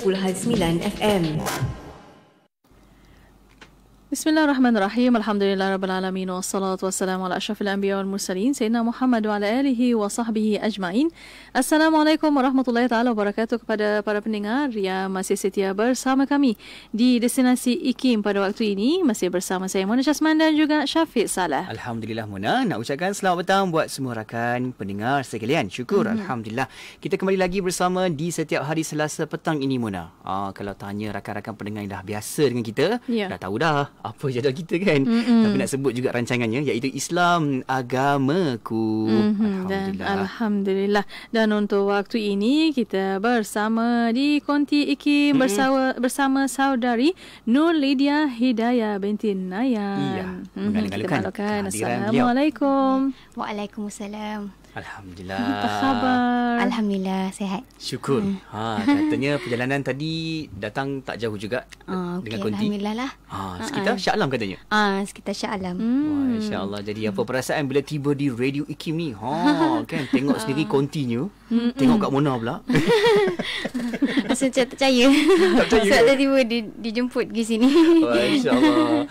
89.9 FM. Bismillahirrahmanirrahim. الله الرحمن الرحيم الحمد لله رب العالمين والصلاة والسلام على أشرف الأنبياء والمرسلين سيدنا محمد وعلى آله وصحبه أجمعين السلام عليكم ورحمة kepada para pendengar yang masih setia bersama kami di destinasi IKIM pada waktu ini masih bersama saya Mona Syasman dan juga Syafiq Salah. Alhamdulillah Mona nak ucapkan selamat petang buat semua rakan pendengar sekalian syukur mm-hmm. Alhamdulillah kita kembali lagi bersama di setiap hari selasa petang ini Mona ah, kalau tanya rakan-rakan pendengar yang dah biasa dengan kita yeah. dah tahu dah apa jadual kita kan mm-hmm. tapi nak sebut juga rancangannya iaitu Islam agamaku mm-hmm. alhamdulillah dan alhamdulillah dan untuk waktu ini kita bersama di Konti Iki mm-hmm. bersama bersama saudari Nur Lydia Hidayah binti Nayan ya mm-hmm. kita malukan assalamualaikum waalaikumsalam Alhamdulillah. Apa khabar? Alhamdulillah, sehat. Syukur. Hmm. Ha, katanya perjalanan tadi datang tak jauh juga. Oh, dengan konti. Alhamdulillah lah. Ha, sekitar uh-uh. Syaklam katanya. Ah, ha, sekitar Syaklam. Hmm. Wah, insya-Allah. Jadi apa hmm. perasaan bila tiba di Radio Ikim ni? Ha, kan tengok sendiri kontinu. Hmm, tengok hmm. kat Mona pula. Rasa macam tak percaya. Tak percaya. Sebab tiba di, dijemput ke sini. Wah, insya-Allah.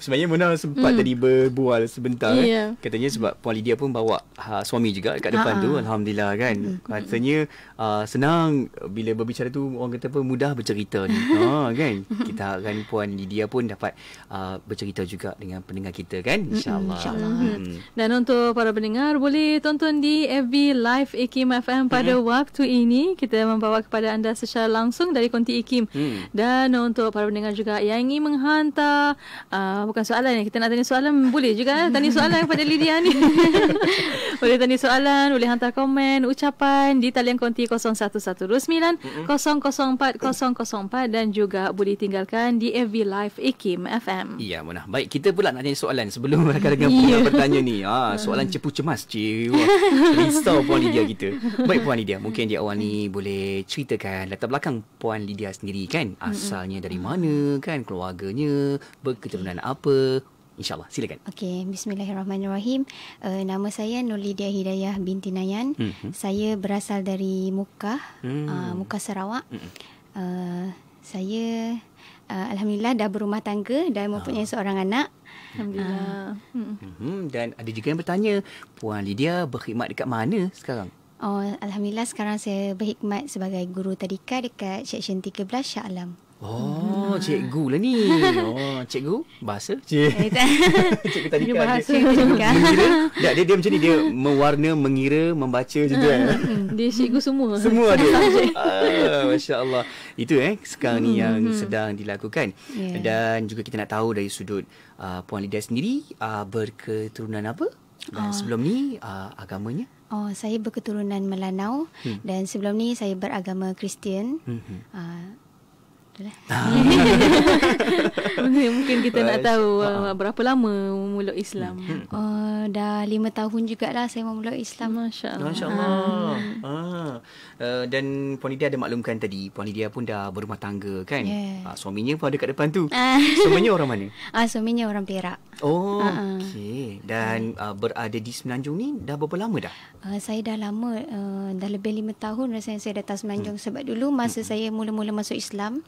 Sebenarnya Mona sempat mm. tadi berbual sebentar. Yeah. Eh. Ya. Katanya sebab Puan Lydia pun bawa ha, suami juga juga kat depan ha tu alhamdulillah kan hmm. katanya uh, senang bila berbicara tu orang kata pun mudah bercerita ni ha kan kita harapkan puan Lydia pun dapat uh, bercerita juga dengan pendengar kita kan hmm, insyaallah insya hmm. hmm. dan untuk para pendengar boleh tonton di FB live IKIM FM pada hmm. waktu ini kita membawa kepada anda secara langsung dari konti IKIM hmm. dan untuk para pendengar juga yang ingin menghantar uh, bukan soalan ni ya, kita nak tanya soalan boleh juga eh? tanya soalan kepada Lydia ni boleh tanya soalan soalan Boleh hantar komen Ucapan Di talian konti 0119-004-004 Dan juga Boleh tinggalkan Di FB Live IKIM FM Iya, Munah Baik kita pula nak tanya soalan Sebelum rakan-rakan yeah. Puan bertanya ni ha, Soalan cepu cemas Cik Risau Puan Lydia kita Baik Puan Lydia Mungkin di awal ni Boleh ceritakan Latar belakang Puan Lydia sendiri kan Asalnya dari mana kan Keluarganya Berketurunan apa InsyaAllah silakan okay. Bismillahirrahmanirrahim uh, Nama saya Nolidia Hidayah binti Nayan mm-hmm. Saya berasal dari Mukah mm. uh, ah, Mukah Sarawak mm-hmm. uh, Saya uh, Alhamdulillah dah berumah tangga Dan mempunyai uh. seorang anak Alhamdulillah uh. mm-hmm. Dan ada juga yang bertanya Puan Lydia berkhidmat dekat mana sekarang? Oh, Alhamdulillah sekarang saya berkhidmat sebagai guru tadika dekat Seksyen 13 Syah Alam. Oh, cikgu lah ni. Oh, cikgu bahasa? Eh, cikgu tadi kan. Bahasa cikgu tadi kan. Dia macam ni, dia mewarna, mengira, membaca macam tu kan. Hmm, dia cikgu semua. Semua dia. Ah, Masya Allah. Itu eh, sekarang ni yang hmm, hmm. sedang dilakukan. Yeah. Dan juga kita nak tahu dari sudut uh, Puan Lidia sendiri, uh, berketurunan apa? Dan oh. sebelum ni, uh, agamanya? Oh, saya berketurunan Melanau. Hmm. Dan sebelum ni, saya beragama Kristian. Hmm. Uh, Itulah. Ah. Mungkin kita nak tahu uh, ah. berapa lama memeluk Islam. Hmm. Oh, dah lima tahun jugalah saya memeluk Islam. Masya-Allah. Masya-Allah. Ah. Uh, dan Puan Lydia ada maklumkan tadi, Puan Lydia pun dah berumah tangga kan? Yeah. Uh, suaminya pun ada kat depan tu. Ah. Suaminya orang mana? Ah, suaminya orang Perak. Oh, uh-uh. okey. Dan ha. uh, berada di Semenanjung ni dah berapa lama dah? Uh, saya dah lama, uh, dah lebih lima tahun rasanya saya datang Semenanjung. Hmm. Sebab dulu masa hmm. saya mula-mula masuk Islam,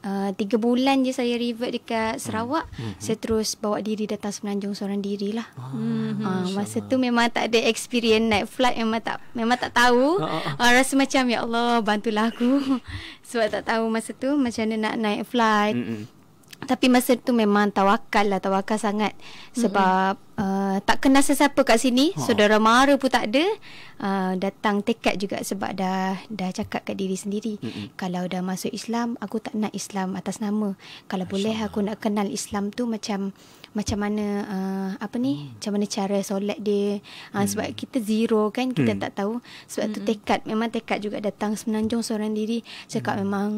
uh, tiga bulan je saya revert dekat hmm. Sarawak, hmm. Hmm. saya terus bawa diri datang Semenanjung seorang diri lah. Ah, hmm. uh, masa tu memang tak ada experience naik flight, memang tak, memang tak tahu. uh Uh, rasa macam, ya Allah, bantulah aku. sebab tak tahu masa tu macam mana nak naik flight. Hmm. hmm tapi masa tu memang tawakal lah tawakal sangat sebab mm-hmm. uh, tak kenal sesiapa kat sini ha. saudara mara pun tak ada uh, datang tekad juga sebab dah dah cakap kat diri sendiri mm-hmm. kalau dah masuk Islam aku tak nak Islam atas nama kalau Asha. boleh aku nak kenal Islam tu macam macam mana uh, apa ni mm. macam mana cara solat dia uh, mm. sebab kita zero kan kita mm. tak tahu sebab hmm tu tekad memang tekad juga datang semenanjung seorang diri cakap mm. memang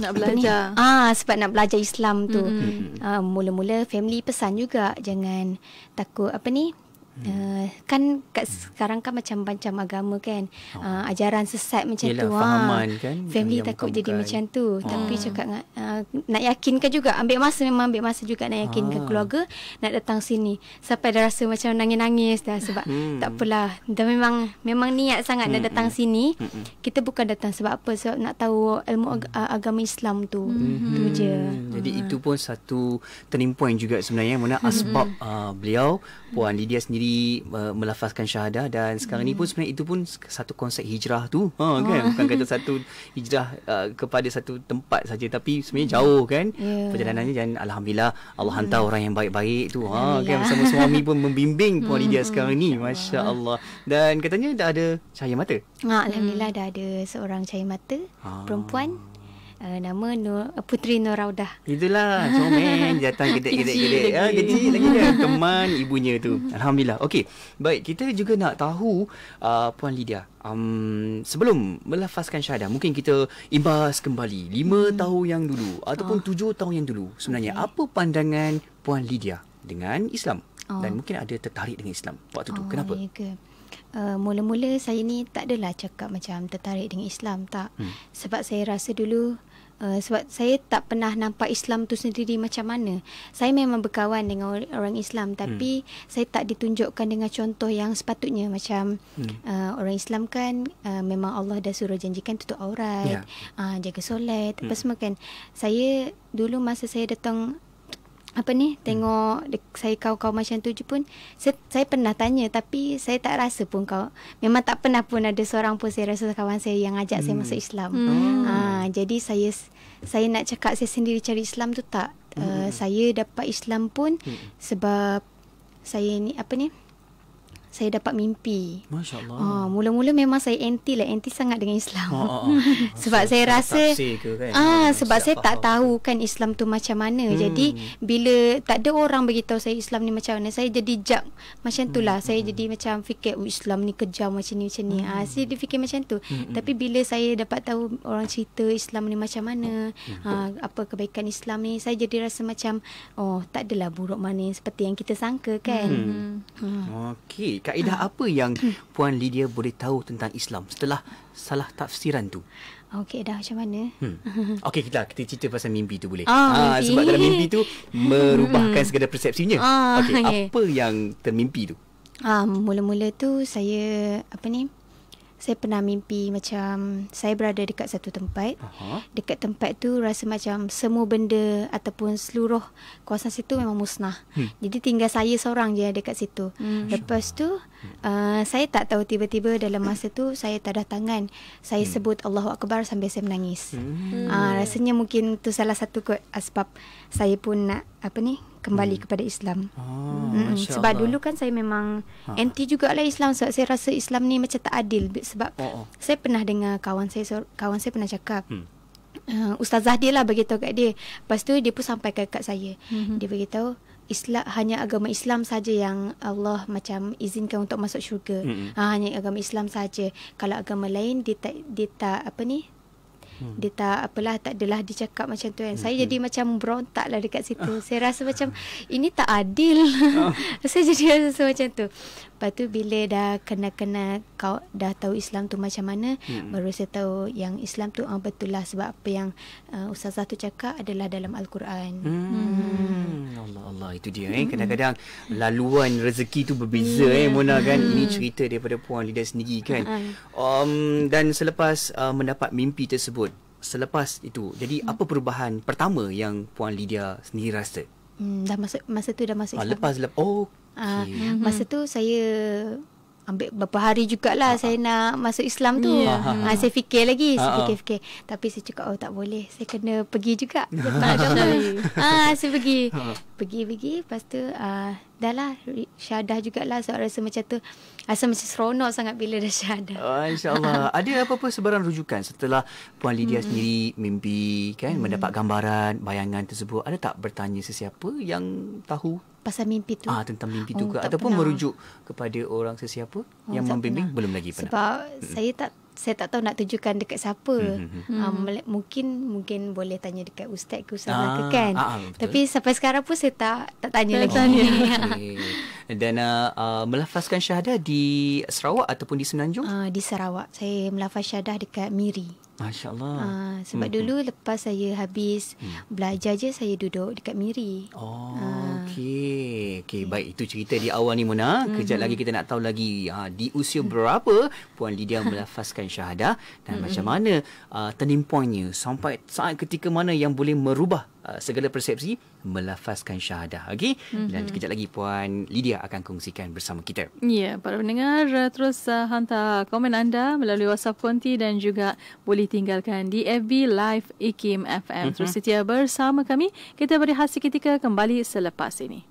nak belajar. Ah sebab nak belajar Islam tu. Mm-hmm. Uh, mula-mula family pesan juga jangan takut apa ni Uh, kan kat sekarang kan macam macam agama kan uh, ajaran sesat macam Yelah, tu ah. fahaman ha. kan family yang takut jadi macam tu ha. tapi cakap uh, nak yakinkan juga ambil masa memang ambil masa juga nak yakinkan ah. ha. keluarga nak datang sini sampai dah rasa macam nangis-nangis dah sebab hmm. tak apalah Dan memang memang niat sangat hmm. nak datang hmm. sini hmm. kita bukan datang sebab apa sebab nak tahu ilmu ag- hmm. agama Islam tu hmm. tu hmm. jadi hmm. itu pun satu turning point juga sebenarnya mana hmm. asbab uh, beliau puan Lydia sendiri diri uh, melafazkan syahadah dan sekarang hmm. ni pun hmm. sebenarnya itu pun satu konsep hijrah tu ha oh. kan bukan kata satu hijrah uh, kepada satu tempat saja tapi sebenarnya hmm. jauh kan yeah. perjalanannya dan alhamdulillah Allah hmm. hantar orang yang baik-baik tu ha kan sama suami pun membimbing hmm. puan dia sekarang ni masya-Allah dan katanya dah ada cahaya mata ha alhamdulillah hmm. dah ada seorang cahaya mata ha. perempuan uh, nama Nur, uh, Putri Nuraudah. Itulah, comel, datang gedek-gedek-gedek. Ha, ah, kecil lagi kan, teman ibunya tu. Alhamdulillah. Okey, baik. Kita juga nak tahu, uh, Puan Lydia, um, sebelum melafazkan syahadah, mungkin kita imbas kembali. Lima hmm. tahun yang dulu ataupun oh. tujuh tahun yang dulu. Sebenarnya, okay. apa pandangan Puan Lydia dengan Islam? Oh. Dan mungkin ada tertarik dengan Islam waktu oh, tu. Kenapa? Ya ke? Uh, mula-mula saya ni tak adalah cakap macam tertarik dengan Islam tak hmm. sebab saya rasa dulu Eh, sebab saya tak pernah nampak Islam tu sendiri macam mana. Saya memang berkawan dengan orang Islam tapi hmm. saya tak ditunjukkan dengan contoh yang sepatutnya macam hmm. uh, orang Islam kan uh, memang Allah dah suruh janjikan tutup aurat, yeah. Ya. uh, jaga solat, hmm. apa semua kan. Saya dulu masa saya datang apa ni tengok hmm. dek, saya kau-kau macam tu je pun saya, saya pernah tanya tapi saya tak rasa pun kau memang tak pernah pun ada seorang pun saya rasa kawan saya yang ajak hmm. saya masuk Islam. Hmm. Ha jadi saya saya nak cakap saya sendiri cari Islam tu tak eh, hmm. uh, saya dapat Islam pun hmm. sebab saya ni apa ni saya dapat mimpi. Masya-Allah. Ah, mula-mula memang saya anti lah, anti sangat dengan Islam. Oh, oh, oh. sebab saya rasa kan? Ah, sebab saya tak tahu kan Islam tu macam mana. Hmm. Jadi bila tak ada orang beritahu saya Islam ni macam mana, saya jadi jap macam itulah. Hmm. Saya hmm. jadi hmm. macam fikir oh, Islam ni kejam macam ni macam ni. Ah, hmm. Ah, saya dia fikir macam tu. Hmm, hmm. Tapi bila saya dapat tahu orang cerita Islam ni macam mana, hmm, hmm. ah, apa kebaikan Islam ni, saya jadi rasa macam oh, tak adalah buruk mana seperti yang kita sangka kan. Hmm. Hmm. Okey kaedah ah. apa yang hmm. Puan Lydia boleh tahu tentang Islam setelah salah tafsiran tu? Okey oh, dah macam mana? Hmm. Okey kita lah, kita cerita pasal mimpi tu boleh. Ah, ah mimpi. sebab dalam mimpi tu merubahkan hmm. segala persepsinya. Ah, Okey okay. apa yang termimpi tu? Ah mula-mula tu saya apa ni? saya pernah mimpi macam saya berada dekat satu tempat. Aha. Dekat tempat tu rasa macam semua benda ataupun seluruh kawasan situ memang musnah. Hmm. Jadi tinggal saya seorang je dekat situ. Hmm. Lepas tu Uh, saya tak tahu tiba-tiba dalam masa tu saya tanda tangan. Saya hmm. sebut Allahu Akbar sambil saya menangis. Hmm. Uh, rasanya mungkin tu salah satu kot sebab saya pun nak apa ni kembali hmm. kepada Islam. Oh, hmm. Sebab dulu kan saya memang ha. anti lah Islam sebab saya rasa Islam ni macam tak adil sebab oh, oh. saya pernah dengar kawan saya kawan saya pernah cakap. Hmm. Uh, Ustazah dia lah beritahu kat dia. Lepas tu dia pun sampai kat saya. Hmm. Dia beritahu Islam hanya agama Islam saja yang Allah macam izinkan untuk masuk syurga. Mm-hmm. Ha, hanya agama Islam saja. Kalau agama lain dia tak dia tak apa ni? Hmm. Dia tak apalah tak adalah dicakap macam tu kan. Saya mm-hmm. jadi macam berontaklah dekat situ. Saya rasa macam ini tak adil. Oh. saya jadi rasa macam tu. Lepas tu bila dah kena-kena kau dah tahu Islam tu macam mana, hmm. baru saya tahu yang Islam tu ah, betul lah sebab apa yang uh, ustazah tu cakap adalah dalam al-Quran. Hmm. hmm. Allah Allah itu dia eh kadang-kadang laluan rezeki tu berbeza yeah. eh hmm. Mona kan ini hmm. cerita daripada puan lidah sendiri kan. Hmm. Um dan selepas uh, mendapat mimpi tersebut selepas itu jadi apa perubahan pertama yang puan Lydia sendiri rasa? Hmm, dah masuk masa tu dah masuk Ah, lepas lepas. Oh. Okay. Ah, masa mhm. tu saya ambil beberapa hari jugalah uh-huh. saya nak masuk Islam tu. Yeah. Ya. Uh-huh. Ah, uh, saya fikir lagi, uh-huh. saya fikir-fikir. Tapi saya cakap, oh tak boleh. Saya kena pergi juga. Tak ada lagi. Saya pergi. Pergi-pergi. Uh-huh. Lepas tu, uh, dah lah. Syahadah jugalah. Saya rasa macam tu. Rasa macam seronok sangat bila dah syahadah. Oh, InsyaAllah. ada apa-apa sebarang rujukan setelah Puan Lydia hmm. sendiri mimpi, kan? Hmm. Mendapat gambaran, bayangan tersebut. Ada tak bertanya sesiapa yang tahu pasal mimpi tu. Ah tentang mimpi tu oh, ke ataupun pernah. merujuk kepada orang sesiapa oh, yang membimbing pernah. belum lagi pernah. Sebab hmm. saya tak saya tak tahu nak tunjukkan dekat siapa. Hmm. Hmm. Um, mungkin mungkin boleh tanya dekat ustaz ke ustazah ke kan. Ah, Tapi sampai sekarang pun saya tak tak tanya lagi. Oh, okay. Dan uh, uh, melafazkan syahadah di Sarawak ataupun di Semenanjung? Uh, ah, di Sarawak. Saya melafaz syahadah dekat Miri. Masya Allah. Ha, ah, sebab hmm. dulu hmm. lepas saya habis hmm. belajar je saya duduk dekat Miri. Oh, ha. okey. Okay, baik, itu cerita di awal ni Mona. Hmm. Kejap lagi mm-hmm. kita nak tahu lagi ha, di usia berapa Puan Lydia melafazkan syahadah dan hmm. macam mana uh, turning pointnya sampai saat ketika mana yang boleh merubah Uh, segala persepsi melafazkan syahadah okey mm-hmm. dan kejap lagi puan Lydia akan kongsikan bersama kita ya yeah, para pendengar terus uh, hantar komen anda melalui WhatsApp Konti dan juga boleh tinggalkan di FB Live Ikim FM mm-hmm. terus setia bersama kami kita beri hasil ketika kembali selepas ini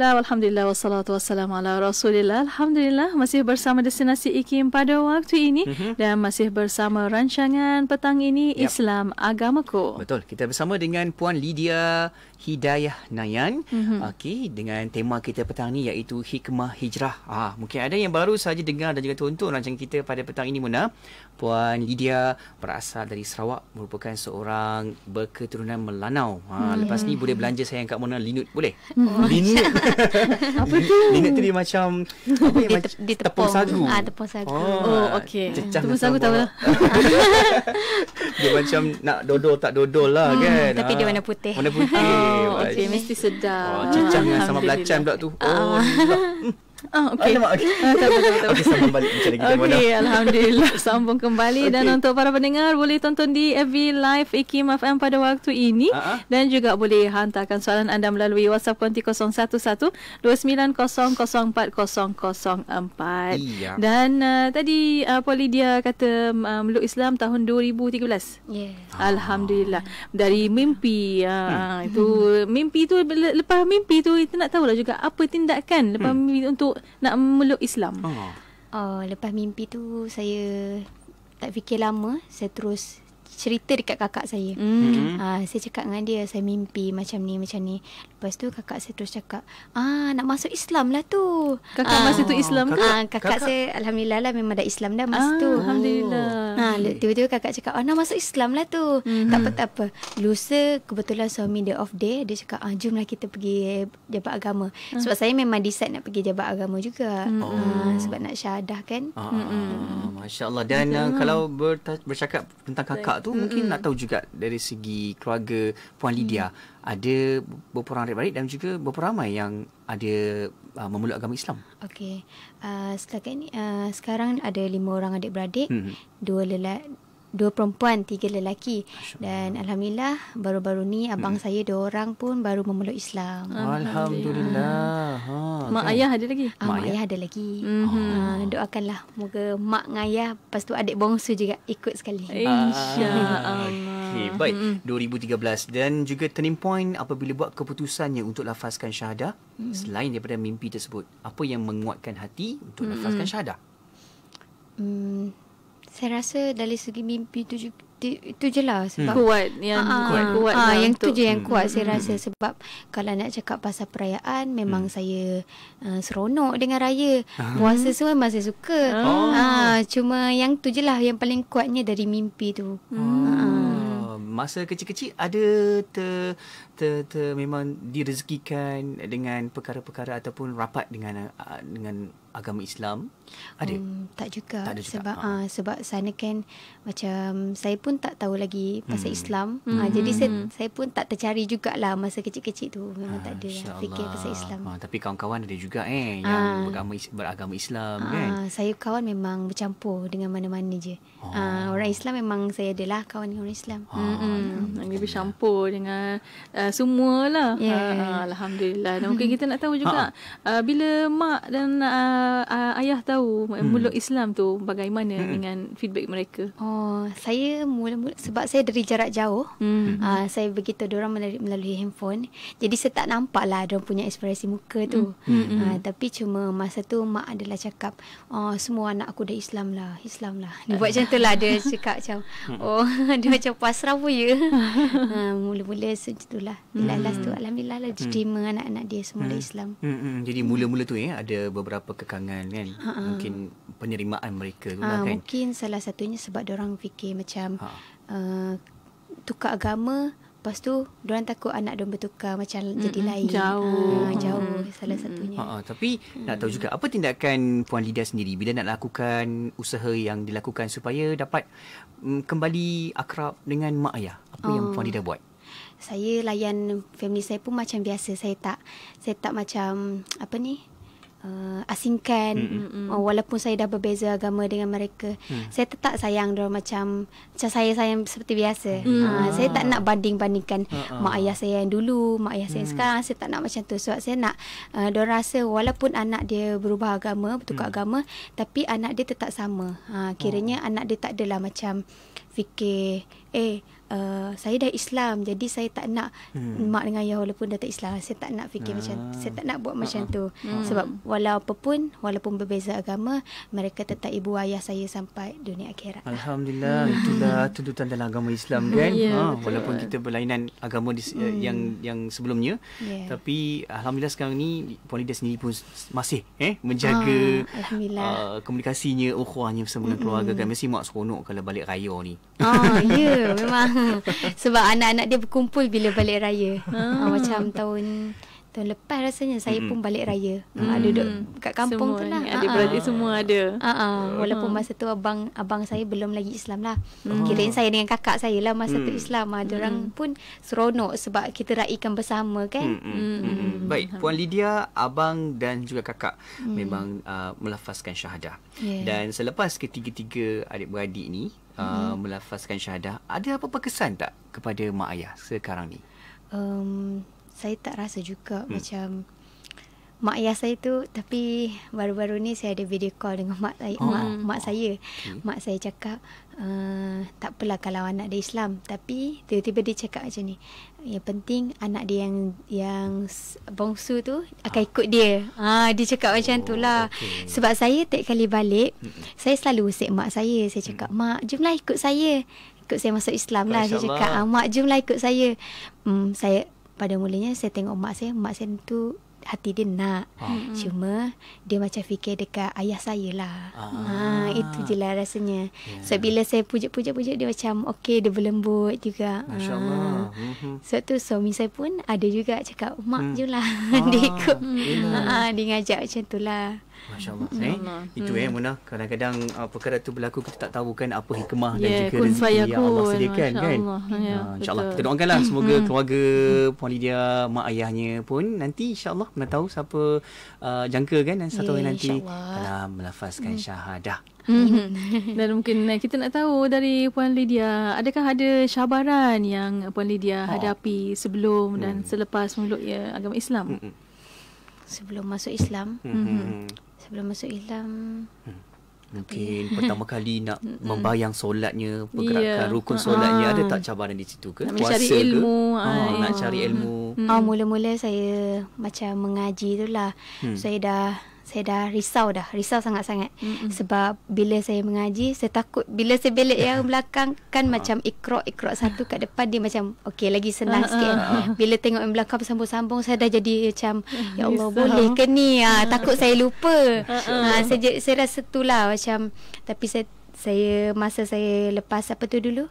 Bismillah, Alhamdulillah, wassalatu wassalamu ala rasulillah Alhamdulillah, masih bersama Destinasi IKIM pada waktu ini mm-hmm. Dan masih bersama rancangan petang ini yep. Islam Agamaku Betul, kita bersama dengan Puan Lydia Hidayah Nayan mm-hmm. okey dengan tema kita petang ni iaitu hikmah hijrah. Ah mungkin ada yang baru saja dengar dan juga tonton rancangan kita pada petang ini Muna. Puan Lydia berasal dari Sarawak merupakan seorang berketurunan Melanau. Ha mm-hmm. lepas ni boleh hmm. belanja saya kat Muna Linut boleh? Mm-hmm. Linut. apa tu? Linut tadi macam apa yang macam di tepung. tepung sagu. Ah tepung sagu. Oh, oh okey. Tepung sagu tahu lah. dia macam nak dodol tak dodol lah mm, kan. Tapi ha. dia ah. warna putih. Warna putih. Oh, okay, mesti sedap. Oh, cincang sama belacan pula tu. Oh, ah. Ah, okay. Alamak, okay. Ah, tak apa, tak apa. Okay, sambung balik macam lagi. Okay, Alhamdulillah. Sambung kembali. Okay. Dan untuk para pendengar, boleh tonton di FB Live IKIM FM pada waktu ini. Uh-huh. Dan juga boleh hantarkan soalan anda melalui WhatsApp konti 011-2900-4004. Dan uh, tadi uh, Poli dia kata meluk um, Islam tahun 2013. Yeah. Alhamdulillah. Dari mimpi. Uh, hmm. itu Mimpi itu lepas mimpi itu kita nak tahulah juga apa tindakan lepas hmm. mimpi untuk memeluk nak memeluk Islam? Oh. Oh, lepas mimpi tu saya tak fikir lama, saya terus cerita dekat kakak saya. Mm. Uh, saya cakap dengan dia saya mimpi macam ni macam ni. Lepas tu kakak saya terus cakap, "Ah, nak masuk Islam lah tu." Kakak uh, ah. masa tu Islam ke? Kakak, ah, kakak, kakak saya alhamdulillah lah memang dah Islam dah masa ah, tu. Alhamdulillah. Ha, tiba-tiba kakak cakap, "Ah, nak masuk Islam lah tu." Mm. Tak apa tak apa. Lusa kebetulan suami dia off day, dia cakap, "Ah, jomlah kita pergi jabat agama." Sebab saya memang decide nak pergi jabat agama juga. Mm. Uh, sebab nak syahadah kan. Ah, mm. Masya-Allah. Dan uh, kalau bercakap tentang kakak tu mm-hmm. mungkin nak tahu juga dari segi keluarga Puan Lydia mm ada beberapa orang baik dan juga beberapa ramai yang ada uh, memeluk agama Islam. Okey. Uh, setakat ni uh, sekarang ada lima orang adik-beradik, mm-hmm. dua lelaki dua perempuan, tiga lelaki. Dan alhamdulillah baru-baru ni abang hmm. saya dua orang pun baru memeluk Islam. Alhamdulillah. Ha. Mak okay. ayah ada lagi? Ah, mak ayah. ayah ada lagi. mm Ah, doakanlah moga mak dengan ayah lepas tu adik bongsu juga ikut sekali. Insyaallah. allah Okay, baik. Mm-hmm. 2013 dan juga turning point apabila buat keputusannya untuk lafazkan syahadah mm-hmm. selain daripada mimpi tersebut. Apa yang menguatkan hati untuk mm-hmm. lafazkan syahadah? Hmm saya rasa dari segi mimpi tu itu je lah sebab hmm. kuat yang uh, kuat, ah, kuat uh, yang tu je yang kuat hmm. saya rasa sebab kalau nak cakap pasal perayaan memang hmm. saya uh, seronok dengan raya hmm. puasa semua memang suka oh. uh, cuma yang tu je lah yang paling kuatnya dari mimpi tu oh. hmm. uh, masa kecil-kecil ada ter, ter, ter, ter memang direzekikan dengan perkara-perkara ataupun rapat dengan uh, dengan agama Islam? Ada? Um, tak juga. Tak juga. Sebab, ha. uh, sebab sana kan macam saya pun tak tahu lagi pasal hmm. Islam. Ah, hmm. Uh, jadi saya, hmm. saya pun tak tercari jugalah masa kecil-kecil tu. Memang uh, tak ada fikir pasal Islam. Uh, tapi kawan-kawan ada juga eh yang uh, beragama, beragama Islam uh, kan? Saya kawan memang bercampur dengan mana-mana je. Uh, uh, orang Islam memang saya adalah kawan dengan orang Islam. Uh, Maksudnya hmm. hmm. bercampur dengan uh, semualah. Yeah. Uh, Alhamdulillah. Dan mungkin kita nak tahu juga uh, bila mak dan... Uh, Uh, uh, ayah tahu hmm. mulut Islam tu bagaimana hmm. dengan feedback mereka? Oh, saya mula-mula sebab saya dari jarak jauh. Hmm. hmm. Uh, saya begitu orang melalui, melalui handphone. Jadi saya tak nampaklah orang punya ekspresi muka tu. Hmm. hmm. Uh, hmm. tapi cuma masa tu mak adalah cakap, "Oh, semua anak aku dah Islam lah, Islam lah." Eh. Buat macam itulah dia cakap macam, hmm. "Oh, dia macam pasrah pun ya." uh, mula-mula sejitulah. Bila hmm. last tu alhamdulillah lah diterima hmm. anak-anak dia semua hmm. Islam. Hmm. Hmm. Jadi mula-mula tu eh ada beberapa belakangan kan uh-uh. mungkin penerimaan mereka uh, kan mungkin salah satunya sebab orang fikir macam uh. Uh, tukar agama lepas tu orang takut anak dia bertukar macam mm-hmm. jadi lain jauh uh, jauh mm-hmm. salah satunya uh-uh. tapi mm-hmm. nak tahu juga apa tindakan puan Lydia sendiri bila nak lakukan usaha yang dilakukan supaya dapat um, kembali akrab dengan mak ayah apa oh. yang puan oh. Lydia buat saya layan family saya pun macam biasa saya tak saya tak macam apa ni uh, asingkan mm-hmm. uh, walaupun saya dah berbeza agama dengan mereka mm. saya tetap sayang dia macam macam saya sayang seperti biasa mm. uh, ah. saya tak nak banding-bandingkan uh-uh. mak ayah saya yang dulu mak ayah saya mm. yang sekarang saya tak nak macam tu sebab saya nak uh, dia rasa walaupun anak dia berubah agama bertukar mm. agama tapi anak dia tetap sama uh, kiranya oh. anak dia tak adalah macam fikir eh Uh, saya dah Islam jadi saya tak nak hmm. mak dengan ayah walaupun dah tak Islam saya tak nak fikir ah. macam saya tak nak buat ah. macam tu ah. hmm. sebab walaupun walaupun berbeza agama mereka tetap ibu ayah saya sampai dunia akhirat alhamdulillah hmm. itulah tuntutan dalam agama Islam kan yeah, ya, ha, walaupun kita berlainan agama di, eh, hmm. yang yang sebelumnya yeah. tapi alhamdulillah sekarang ni Polida sendiri pun masih eh menjaga ah, uh, komunikasinya ukhuwahnya bersama dengan hmm. keluarga kan mesti mak seronok kalau balik raya ni oh ya yeah, memang sebab anak-anak dia berkumpul bila balik raya. Ha, macam tahun Tahun lepas rasanya saya mm. pun balik raya. Mm. Ada duduk mm. kat kampung semua tu lah. Adik beradik ah, ah. semua ada. Ha-ha. Ya. Walaupun mm. masa tu abang abang saya belum lagi Islam lah. Mm. Kirain saya dengan kakak saya lah masa mm. tu Islam. Ada orang mm. pun seronok sebab kita raikan bersama kan. Mm. Mm. Baik, Puan Lydia, abang dan juga kakak mm. memang uh, melafazkan syahadah. Yeah. Dan selepas ketiga-tiga adik beradik ni uh, mm. melafazkan syahadah, ada apa-apa kesan tak kepada mak ayah sekarang ni? Um, saya tak rasa juga hmm. macam mak ayah saya tu tapi baru-baru ni saya ada video call dengan mak saya oh. mak mak saya okay. mak saya cakap uh, tak apalah kalau anak dia Islam tapi tiba-tiba dia cakap macam ni yang penting anak dia yang yang bongsu tu akan ah. ikut dia. Ah dia cakap macam oh, itulah. Okay. Sebab saya tak kali balik hmm. saya selalu usik mak saya saya cakap hmm. mak jomlah ikut saya ikut saya masuk Islam lah saya cakap ah, mak jomlah ikut saya. Hmm saya pada mulanya saya tengok mak saya mak saya tu hati dia nak ha. cuma dia macam fikir dekat ayah saya lah ha. ha, itu je lah rasanya yeah. so bila saya pujuk-pujuk-pujuk dia macam okey dia berlembut juga Masya Allah. Ha. Mhm. so tu suami saya pun ada juga cakap mak hmm. je lah ha. dia ikut ha. dia ngajak macam tu lah Masya-Allah. Eh? Itu hmm. eh mm. Munah, kadang-kadang uh, perkara tu berlaku kita tak tahu kan apa hikmah yeah, dan ya, juga rezeki yang Allah sediakan kan? Masya kan. Ya, uh, insya-Allah kita doakanlah semoga hmm. keluarga Puan Lydia, mak ayahnya pun nanti insya-Allah mana tahu siapa uh, jangka kan dan satu ya, hari nanti dalam melafazkan hmm. syahadah. Dan mungkin eh, kita nak tahu dari Puan Lydia, adakah ada syabaran yang Puan Lydia oh. hadapi oh. sebelum dan hmm. selepas memeluk ya agama Islam? Sebelum masuk Islam, hmm sebelum masuk Islam hmm. mungkin okay. Ya. pertama kali nak membayang solatnya pergerakan yeah. rukun solatnya ada tak cabaran di situ ke nak cari ilmu ke? Ha, ha ya. nak cari ilmu ha, mula-mula saya macam mengaji itulah hmm. saya dah saya dah risau dah risau sangat-sangat mm-hmm. sebab bila saya mengaji saya takut bila saya belik yang belakang kan uh. macam ikra ikra satu kat depan dia macam okey lagi senang uh-uh. sikit ha, bila tengok yang belakang sambung-sambung saya dah jadi macam uh, ya Allah risau. boleh ke ni ha, takut saya lupa uh-uh. ha, saya saya rasa itulah macam tapi saya saya masa saya lepas apa tu dulu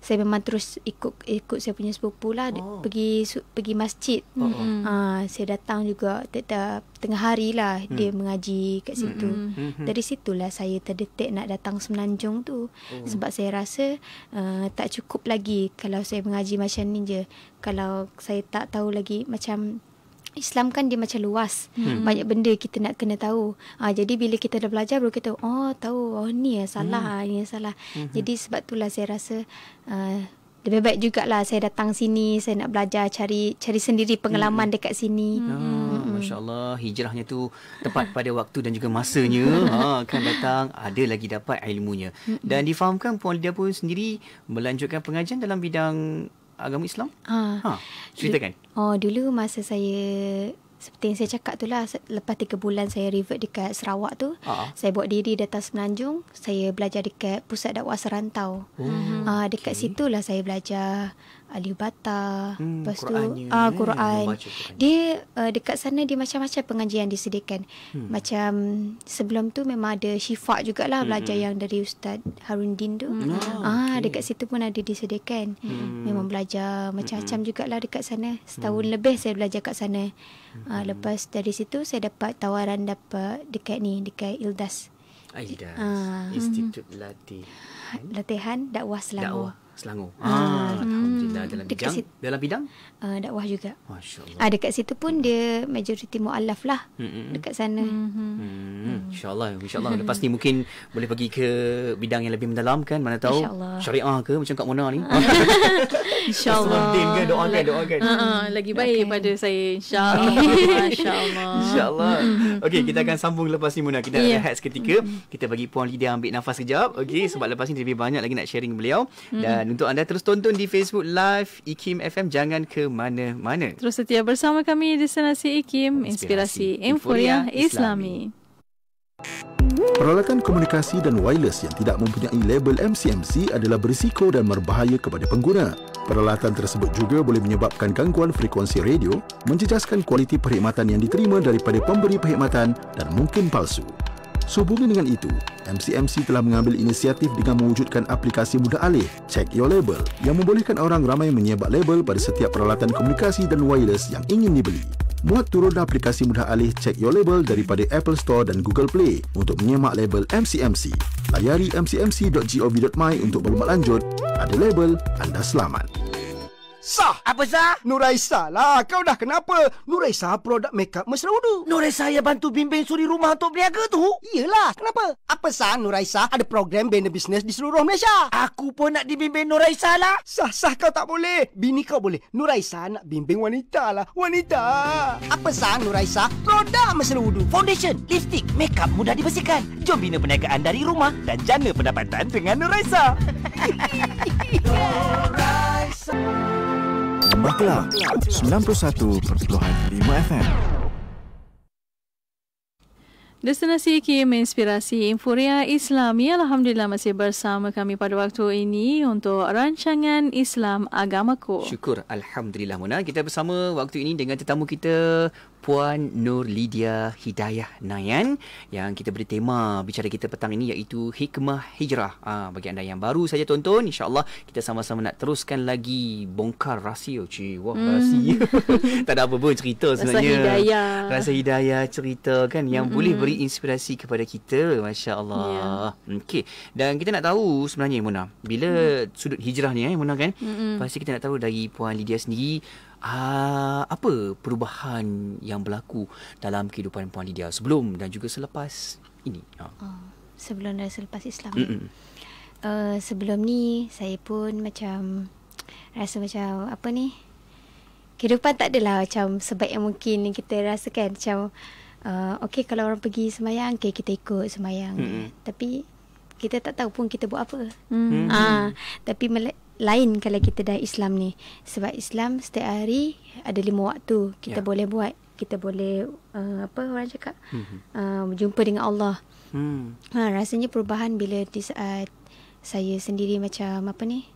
saya memang terus ikut ikut saya punya sepupu lah oh. pergi su, pergi masjid. Oh. Ha, saya datang juga tetap tengah hari lah hmm. dia mengaji kat hmm, situ. Hmm. Hmm, hmm. Dari situlah saya terdetik nak datang semenanjung tu. Oh. Sebab saya rasa uh, tak cukup lagi kalau saya mengaji macam ni je. Kalau saya tak tahu lagi macam Islam kan dia macam luas. Hmm. Banyak benda kita nak kena tahu. Ha, jadi bila kita dah belajar baru kita oh tahu oh ni ya salah hmm. ni salah. Hmm. Jadi sebab itulah saya rasa uh, lebih baik jugalah saya datang sini saya nak belajar cari cari sendiri pengalaman hmm. dekat sini. Ah, hmm. Hmm. masya hijrahnya tu tepat pada waktu dan juga masanya. ha kan datang ada lagi dapat ilmunya. Hmm. Dan difahamkan Puan Lydia pun sendiri melanjutkan pengajian dalam bidang agama Islam? Ha. ha. Ceritakan. Oh, dulu masa saya seperti yang saya cakap tu lah Lepas tiga bulan saya revert dekat Sarawak tu Aa. Ha. Saya buat diri di atas Semenanjung Saya belajar dekat pusat dakwah serantau oh, uh, Dekat okay. situlah saya belajar alibata hmm, lepas tu ah uh, Quran. Quran dia uh, dekat sana dia macam-macam pengajian disediakan hmm. macam sebelum tu memang ada syifa jugalah hmm. belajar hmm. yang dari ustaz Harun Din tu hmm. oh, ah, ah okay. dekat situ pun ada disediakan hmm. memang belajar macam-macam hmm. jugalah dekat sana setahun hmm. lebih saya belajar kat sana ah, hmm. uh, lepas dari situ saya dapat tawaran dapat dekat ni dekat Ildas Ildas uh, ah. Institut Latihan Latihan dakwah Selangor dakwah. Selangor. Ah, ah hmm. alhamdulillah dalam bidang situ, dalam bidang uh, dakwah juga. Masya-Allah. Ah, dekat situ pun dia majoriti mualaf lah. Mm-mm. Hmm, hmm. Dekat sana. Mm-hmm. Mm. Insya-Allah, insya-Allah lepas ni mungkin boleh pergi ke bidang yang lebih mendalam kan, mana tahu syariah ke macam Kak Mona ni. insya-Allah. Ke, doa kan, doa kan. Uh-uh, lagi baik okay. pada saya insya-Allah. Masya-Allah. insya-Allah. Okey, kita akan sambung lepas ni Mona. Kita yeah. rehat seketika. Kita bagi Puan Lydia ambil nafas sekejap. Okey, sebab lepas ni lebih banyak lagi nak sharing beliau. Dan dan untuk anda terus tonton di Facebook Live IKIM FM Jangan ke mana-mana Terus setia bersama kami di Senasi IKIM Inspirasi Inforia Islami Peralatan komunikasi dan wireless yang tidak mempunyai label MCMC adalah berisiko dan berbahaya kepada pengguna. Peralatan tersebut juga boleh menyebabkan gangguan frekuensi radio, menjejaskan kualiti perkhidmatan yang diterima daripada pemberi perkhidmatan dan mungkin palsu. Sehubungan dengan itu, MCMC telah mengambil inisiatif dengan mewujudkan aplikasi mudah alih Check Your Label yang membolehkan orang ramai menyebab label pada setiap peralatan komunikasi dan wireless yang ingin dibeli. Muat turun aplikasi mudah alih Check Your Label daripada Apple Store dan Google Play untuk menyemak label MCMC. Layari mcmc.gov.my untuk berlumat lanjut. Ada label, anda selamat. Sah. Apa sah? Nuraisa lah. Kau dah kenapa? Nuraisa produk makeup mesra wudu. Nuraisa yang bantu bimbing suri rumah untuk berniaga tu? Iyalah. Kenapa? Apa sah Nuraisa ada program bina bisnes di seluruh Malaysia? Aku pun nak dibimbing Nuraisa lah. Sah sah kau tak boleh. Bini kau boleh. Nuraisa nak bimbing wanita lah. Wanita. Apa sah Nuraisa produk mesra wudu? Foundation, lipstick, makeup mudah dibersihkan. Jom bina perniagaan dari rumah dan jana pendapatan dengan Nuraisa. Nuraisa. Maklum, 91.5 FM. Destinasi KM Inspirasi Infuria Islam ya, Alhamdulillah masih bersama kami pada waktu ini untuk rancangan Islam Agamaku. Syukur Alhamdulillah Muna. Kita bersama waktu ini dengan tetamu kita Puan Nur Lydia Hidayah Nayan yang kita beri tema bicara kita petang ini iaitu Hikmah Hijrah. Ha, bagi anda yang baru saja tonton, insyaAllah kita sama-sama nak teruskan lagi bongkar rahsia. Cik, wah hmm. rahsia. tak ada apa pun cerita sebenarnya. Rasa hidayah. Rasa hidayah cerita kan yang hmm. boleh beri inspirasi kepada kita. Masya Allah. Yeah. Okey. Dan kita nak tahu sebenarnya, Mona. Bila hmm. sudut hijrah ni, eh, Mona kan. Hmm. Pasti kita nak tahu dari Puan Lydia sendiri Ah, apa perubahan yang berlaku dalam kehidupan Puan Lydia sebelum dan juga selepas ini? Uh. Oh, sebelum dan selepas Islam. Mm-mm. Uh, sebelum ni saya pun macam rasa macam apa ni kehidupan tak adalah macam sebaik yang mungkin kita rasakan macam uh, eh, okey kalau orang pergi semayang okay, kita ikut semayang mm-hmm. tapi kita tak tahu pun kita buat apa mm-hmm. uh, tapi lain kalau kita dah Islam ni sebab Islam setiap hari ada lima waktu kita ya. boleh buat kita boleh uh, apa orang cakap hmm. uh, jumpa dengan Allah hmm. ha, rasanya perubahan bila di saat uh, saya sendiri macam apa ni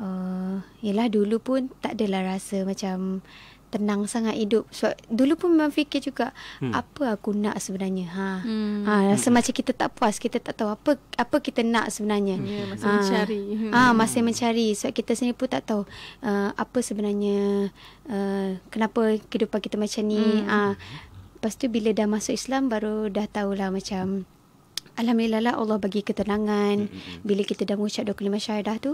uh, yelah dulu pun tak adalah rasa macam uh, tenang sangat hidup. So dulu pun memang fikir juga hmm. apa aku nak sebenarnya. Ha. Hmm. Ha rasa hmm. macam kita tak puas, kita tak tahu apa apa kita nak sebenarnya. Ya, hmm. masih ha. mencari. Ah, ha, hmm. masih mencari. So kita sendiri pun tak tahu uh, apa sebenarnya uh, kenapa kehidupan kita macam ni. Ah. Hmm. Ha. Lepas tu bila dah masuk Islam baru dah tahulah macam alhamdulillah Allah bagi ketenangan hmm, bila kita dah mengucap 25 syahadah tu.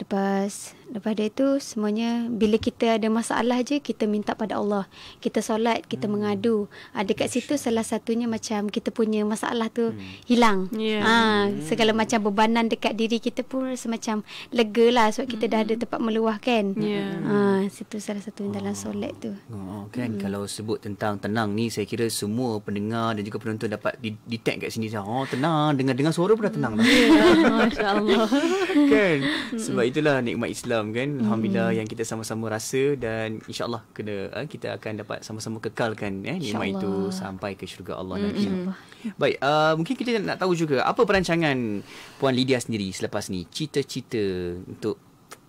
Lepas Lepas dia tu semuanya bila kita ada masalah je kita minta pada Allah. Kita solat, kita hmm. mengadu. Ada ah, kat situ salah satunya macam kita punya masalah tu hmm. hilang. Yeah. Ya. Ha, hmm. segala macam bebanan dekat diri kita pun semacam lega lah sebab kita hmm. dah ada hmm. tempat meluah kan. Yeah. Ya. Ha, situ salah satu dalam oh. solat tu. Oh, kan hmm. kalau sebut tentang tenang ni saya kira semua pendengar dan juga penonton dapat detect kat sini dah. Oh tenang, dengar dengar suara pun dah tenang dah. Yeah. Masya-Allah. kan? Hmm. Sebab itulah nikmat Islam Islam kan alhamdulillah hmm yang kita sama-sama rasa dan insyaallah kena eh, kita akan dapat sama-sama kekalkan eh, nikmat itu sampai ke syurga Allah hmm nanti. hmm Baik, uh, mungkin kita nak tahu juga apa perancangan puan Lydia sendiri selepas ni, cita-cita untuk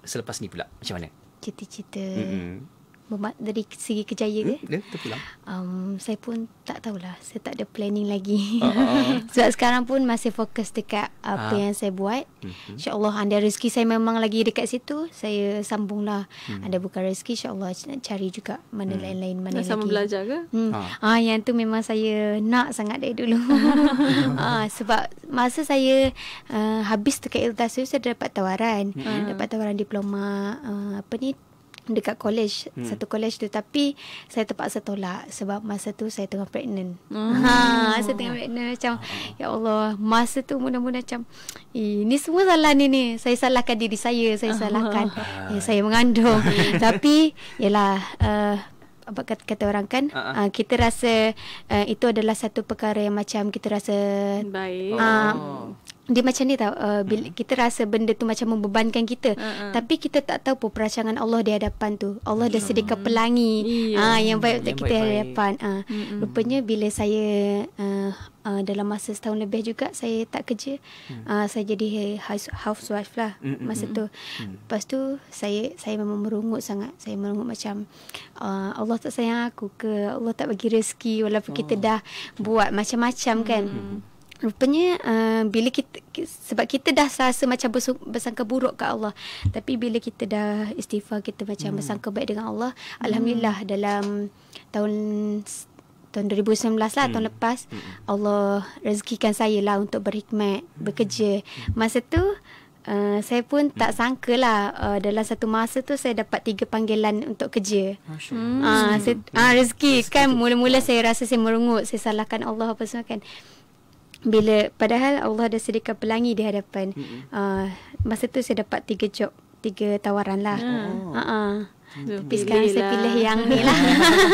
selepas ni pula macam mana? Cita-cita. Memat dari segi kejayaan ke? Hmm, ya, Um, saya pun tak tahulah. Saya tak ada planning lagi. Ah, ah. Sebab sekarang pun masih fokus dekat apa ha. yang saya buat. Mm-hmm. InsyaAllah anda rezeki saya memang lagi dekat situ. Saya sambunglah. Mm. Anda bukan rezeki. InsyaAllah nak cari juga mana mm. lain-lain. Mana Sama lagi. belajar ke? Hmm. Ha. Ha, yang tu memang saya nak sangat dari dulu. ha, sebab masa saya uh, habis dekat Iltas saya dapat tawaran. Mm. Dapat tawaran diploma uh, apa ni? dekat college hmm. satu college tu tapi saya terpaksa tolak sebab masa tu saya tengah pregnant. Ha, hmm. saya tengah pregnant macam ya Allah, masa tu mula-mula macam ini eh, semua salah ni ni. Saya salahkan diri saya, saya salahkan ya, saya mengandung. tapi yalah uh, eh, apa kata, kata orang kan uh-huh. uh, kita rasa uh, itu adalah satu perkara yang macam kita rasa baik. Uh, oh dia macam ni tau uh, bila hmm. kita rasa benda tu macam membebankan kita hmm. hmm. tapi kita tak tahu pun perancangan Allah di hadapan tu Allah dah sediakan hmm. pelangi yeah. uh, yang baik untuk kita di hadapan uh, hmm. rupanya bila saya uh, uh, dalam masa setahun lebih juga saya tak kerja hmm. uh, saya jadi housewife lah hmm. masa tu hmm. lepas tu saya saya memang merungut sangat saya merungut macam uh, Allah tak sayang aku ke Allah tak bagi rezeki walaupun oh. kita dah buat macam-macam kan hmm rupanya uh, bila kita sebab kita dah rasa macam bersangka buruk ke Allah tapi bila kita dah istighfar kita macam hmm. bersangka baik dengan Allah hmm. alhamdulillah dalam tahun tahun 2019 lah hmm. tahun lepas hmm. Allah rezekikan saya lah untuk berhikmat hmm. bekerja hmm. masa tu Uh, saya pun hmm. tak sangka lah uh, dalam satu masa tu saya dapat tiga panggilan untuk kerja. Hmm. Ah hmm. uh, se- uh, rezeki, rezeki kan mula-mula saya rasa saya merungut, saya salahkan Allah apa semua kan bila padahal Allah dah sediakan pelangi di hadapan. Mm-hmm. Uh, masa tu saya dapat tiga job, tiga tawaran lah. Oh. Uh-uh. Tapi sekarang saya lah. pilih yang ni lah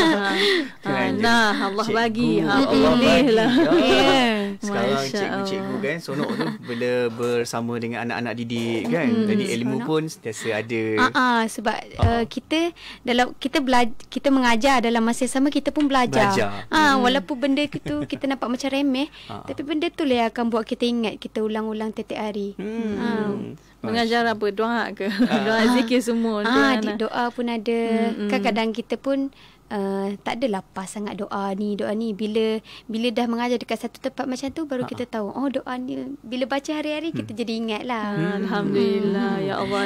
ah, Nah Allah bagi ah, Allah pilih lah ya. Sekarang cikgu-cikgu kan Sonok tu Bila bersama dengan anak-anak didik kan hmm, Jadi ilmu senok. pun Setiasa ada uh-uh, Sebab uh uh, kita dalam Kita belajar Kita mengajar dalam masa yang sama Kita pun belajar, belajar. Ha, hmm. Walaupun benda tu Kita nampak macam remeh uh-huh. Tapi benda tu lah yang akan buat kita ingat Kita ulang-ulang tiap hari hmm. Hmm. Mengajar apa? Doa ke? Uh. doa zikir semua. Ah, doa pun ada. Mm-hmm. Kan Kadang-kadang kita pun uh, tak adalah pas sangat doa ni doa ni bila bila dah mengajar dekat satu tempat macam tu baru ha kita tahu oh doa ni bila baca hari-hari kita hmm. jadi ingat lah hmm. hmm. alhamdulillah ya hmm. ya Allah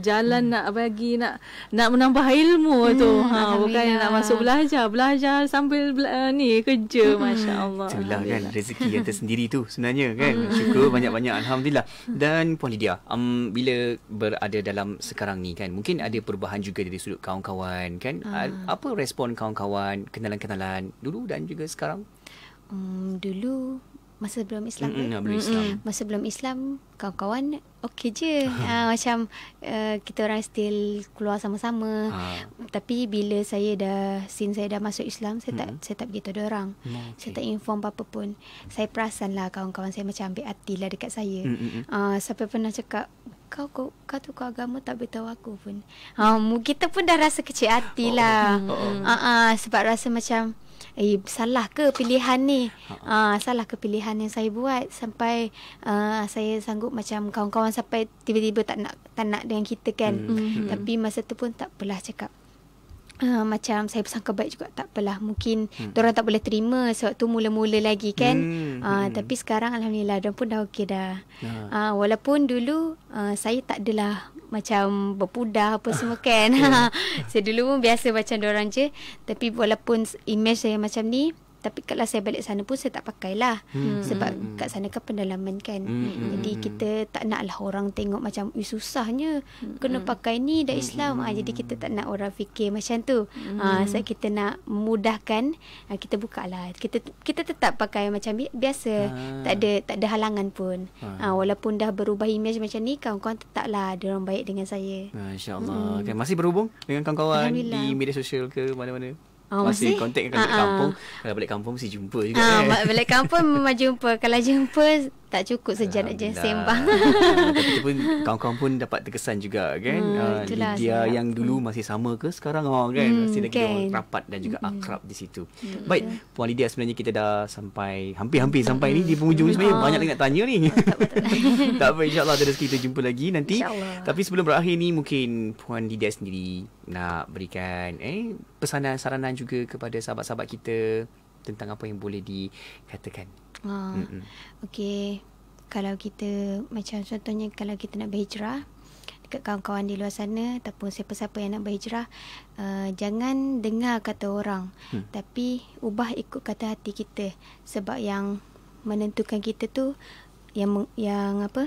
jalan hmm. nak bagi nak nak menambah ilmu hmm. tu ha bukan nak masuk belajar belajar sambil bela- eh, ni kerja hmm. masya-Allah itulah kan rezeki yang tersendiri tu sebenarnya hmm. kan hmm. syukur banyak-banyak alhamdulillah dan puan Lydia um, bila berada dalam sekarang ni kan mungkin ada perubahan juga dari sudut kawan-kawan kan hmm. apa respon kawan-kawan, kenalan-kenalan dulu dan juga sekarang? Hmm, dulu masa belum Islam. Mm-mm, kan? belum Islam. Masa belum Islam, kawan-kawan okey je. ha, macam uh, kita orang still keluar sama-sama. Ha. Tapi bila saya dah sin saya dah masuk Islam, saya mm-hmm. tak saya tak begitu orang. Mm, okay. Saya tak inform apa-apa pun. Saya perasanlah kawan-kawan saya macam ambil hatilah dekat saya. Uh, ah, sampai pernah cakap kau kau kau tu kau agama tak beritahu aku pun. Ha uh, kita pun dah rasa kecil hati oh, lah. Ha oh, oh, uh, uh, sebab rasa macam eh salah ke pilihan ni? Ha uh, salah ke pilihan yang saya buat sampai uh, saya sanggup macam kawan-kawan sampai tiba-tiba tak nak tak nak dengan kita kan. Mm-hmm. Tapi masa tu pun tak pernah cakap. Uh, macam saya bersangka baik juga tak apalah mungkin hmm. orang tak boleh terima sewaktu mula-mula lagi kan hmm. Uh, hmm. tapi sekarang alhamdulillah dia pun dah okey dah ha. uh, walaupun dulu uh, saya tak adalah macam berpudah apa semua kan saya dulu pun biasa macam orang je tapi walaupun image saya macam ni tapi kalau saya balik sana pun saya tak pakailah hmm. Sebab hmm. kat sana kan pendalaman kan hmm. hmm, hmm jadi hmm. kita tak naklah orang tengok macam Susahnya hmm. kena pakai ni dah Islam hmm. ha, Jadi kita tak nak orang fikir macam tu hmm. ha, Sebab so kita nak mudahkan ha, Kita buka lah kita, kita tetap pakai macam biasa ha. tak, ada, tak ada halangan pun ha. Ha, Walaupun dah berubah image macam ni Kawan-kawan tetaplah ada orang baik dengan saya ha, InsyaAllah hmm. okay, Masih berhubung dengan kawan-kawan Di media sosial ke mana-mana Oh, masih kontak kalau uh, balik ah, ah. kampung. Kalau balik kampung mesti jumpa juga. Ah, uh, balik kampung memang jumpa. Kalau jumpa tak cukup saja nak jadi sembang. Tapi pun kawan-kawan pun dapat terkesan juga kan. Hmm, uh, ah, Lydia sebab. yang dulu hmm. masih sama ke sekarang oh, kan. Hmm, masih lagi kan. rapat dan juga hmm. akrab di situ. Hmm, Baik, betul. Puan Lydia sebenarnya kita dah sampai hampir-hampir sampai hmm. ni di penghujung hmm. sebenarnya. Oh. Banyak lagi nak tanya ni. Oh, tak, tak apa, insyaAllah terus kita jumpa lagi nanti. InsyaAllah. Tapi sebelum berakhir ni mungkin Puan Lydia sendiri nak berikan eh pesanan saranan juga kepada sahabat-sahabat kita tentang apa yang boleh dikatakan. Ha. Okey. Kalau kita macam contohnya kalau kita nak berhijrah dekat kawan-kawan di luar sana ataupun siapa-siapa yang nak berhijrah, uh, jangan dengar kata orang. Hmm. Tapi ubah ikut kata hati kita sebab yang menentukan kita tu yang yang apa?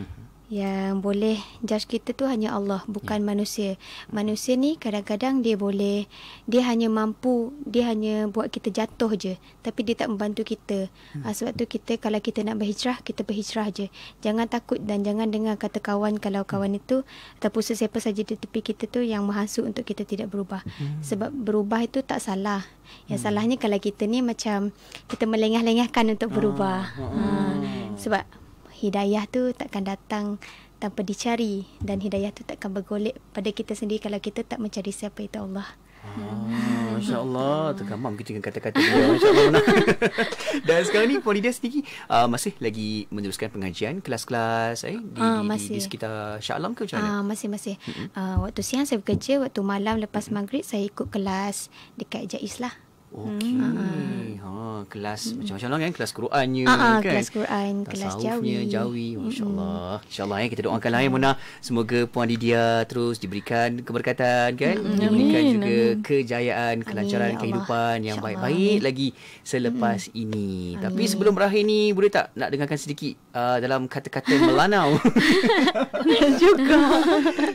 Hmm yang boleh judge kita tu hanya Allah bukan yeah. manusia. Manusia ni kadang-kadang dia boleh dia hanya mampu dia hanya buat kita jatuh je tapi dia tak membantu kita. Hmm. Ah, sebab tu kita kalau kita nak berhijrah kita berhijrah je. Jangan takut dan jangan dengar kata kawan kalau hmm. kawan itu ataupun sesiapa saja di tepi kita tu yang menghasut untuk kita tidak berubah. Hmm. Sebab berubah itu tak salah. Yang hmm. salahnya kalau kita ni macam kita melengah-lengahkan untuk berubah. Ah. Ha. Sebab hidayah tu takkan datang tanpa dicari dan hidayah tu takkan bergolek pada kita sendiri kalau kita tak mencari siapa itu Allah. Ah, Masya Allah Terkamak mungkin dengan kata-kata dia Masya Allah Dan sekarang ni Polidia sendiri uh, Masih lagi meneruskan pengajian Kelas-kelas eh, di, ah, masih. di, di, sekitar Shah Alam ke macam mana? Ah, Masih-masih uh, ah, Waktu siang saya bekerja Waktu malam lepas maghrib Saya ikut kelas Dekat Jais lah Okey. uh Ha kelas uh macam-macam lah kan kelas Qurannya uh-huh, kan. kelas Quran, kelas Jawi. Jawi hmm. masya-Allah. uh Insya-Allah ya eh, kita doakan lah ya Mona semoga puan Lydia terus diberikan keberkatan kan. uh Diberikan Amin. juga kejayaan, kelancaran Amin. kehidupan Allah. yang baik-baik lagi selepas uh ini. Amin. Tapi sebelum berakhir ni boleh tak nak dengarkan sedikit uh, dalam kata-kata Melanau. juga.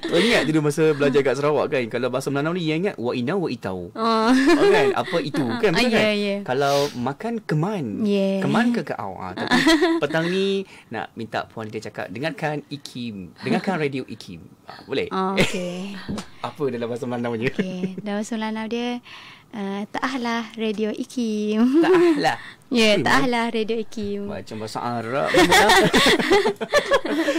Kau oh, ingat dulu masa belajar kat Sarawak kan kalau bahasa Melanau ni ingat wa ina wa itau. Uh. Oh, kan apa itu Ah, kan betul uh, yeah, kan yeah. Ya. kalau makan keman yeah. keman ya. ke ke aw ah petang ni nak minta puan dia cakap dengarkan ikim dengarkan radio ikim ah, boleh oh, okey apa dalam bahasa melanau dia okey dalam bahasa melanau dia uh, taahlah radio ikim taahlah Ya, yeah, tak eh? ahlah Radio Ikim. Macam bahasa Arab.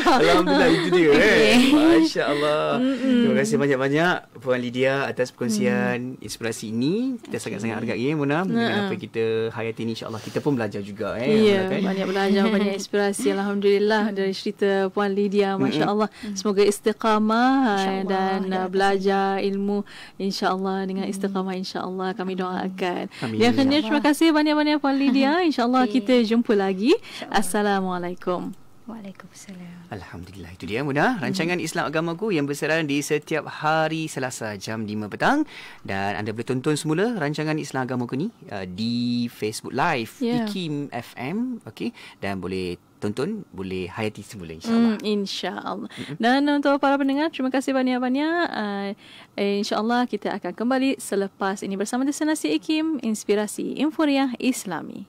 Alhamdulillah, itu dia. Okay. Eh. Masya Allah. Mm-mm. Terima kasih banyak-banyak Puan Lydia atas perkongsian mm. inspirasi ini. Kita okay. sangat-sangat hargai, eh, Mona. Mm-mm. Dengan apa kita hayati ini, Insya Allah kita pun belajar juga. Eh, ya, yeah, kan? banyak belajar, banyak inspirasi. Alhamdulillah dari cerita Puan Lydia. Masya Allah. Mm-mm. Semoga istiqamah eh, dan ya. Eh, belajar ilmu. insya Allah dengan istiqamah, insya Allah kami doakan. Amin. Ya, terima kasih banyak-banyak Puan Lydia ya. InsyaAllah okay. kita jumpa lagi. Assalamualaikum. Waalaikumsalam. Alhamdulillah. Itu dia Muna. Hmm. Rancangan hmm. Islam Agamaku yang berseran di setiap hari Selasa jam 5 petang. Dan anda boleh tonton semula rancangan Islam Agamaku ni uh, di Facebook Live. Yeah. Ikim FM. Okay. Dan boleh tonton boleh hayati semula insyaallah. Mm, insyaallah. Dan untuk para pendengar terima kasih banyak-banyak. Uh, eh, insyaallah kita akan kembali selepas ini bersama Desanasi Ikim Inspirasi Inforia Islami.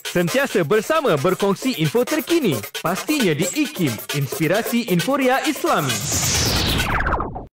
Sentiasa bersama berkongsi info terkini. Pastinya di IKIM, Inspirasi Inforia Islami.